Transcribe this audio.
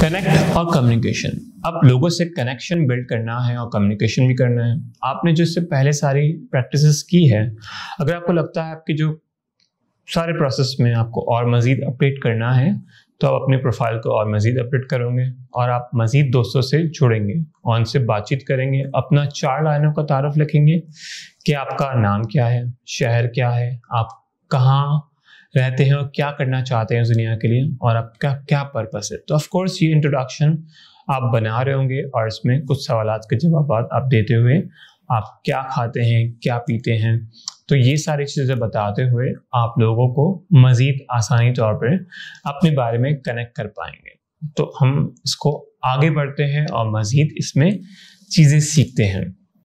connect और communication अब लोगों से कनेक्शन बिल्ड करना है और कम्युनिकेशन भी करना है आपने जो इससे पहले सारी प्रैक्टिसेस की है अगर आपको लगता है आपके जो सारे प्रोसेस में आपको और मज़ीद अपडेट करना है तो आप अपने प्रोफाइल को और मज़ीद अपडेट करोगे और आप मज़ीद दोस्तों से जुड़ेंगे और उनसे बातचीत करेंगे अपना चार लाइनों का तारफ लिखेंगे कि आपका नाम क्या है शहर क्या है आप कहाँ रहते हैं और क्या करना चाहते हैं उस दुनिया के लिए और आपका क्या पर्पस है तो ऑफकोर्स ये इंट्रोडक्शन आप बना रहे होंगे और इसमें कुछ सवाल के जवाब आप देते हुए आप क्या खाते हैं क्या पीते हैं तो ये सारी चीज़ें बताते हुए आप लोगों को मज़ीद आसानी तौर पर अपने बारे में कनेक्ट कर पाएंगे तो हम इसको आगे बढ़ते हैं और मज़ीद इसमें चीज़ें सीखते हैं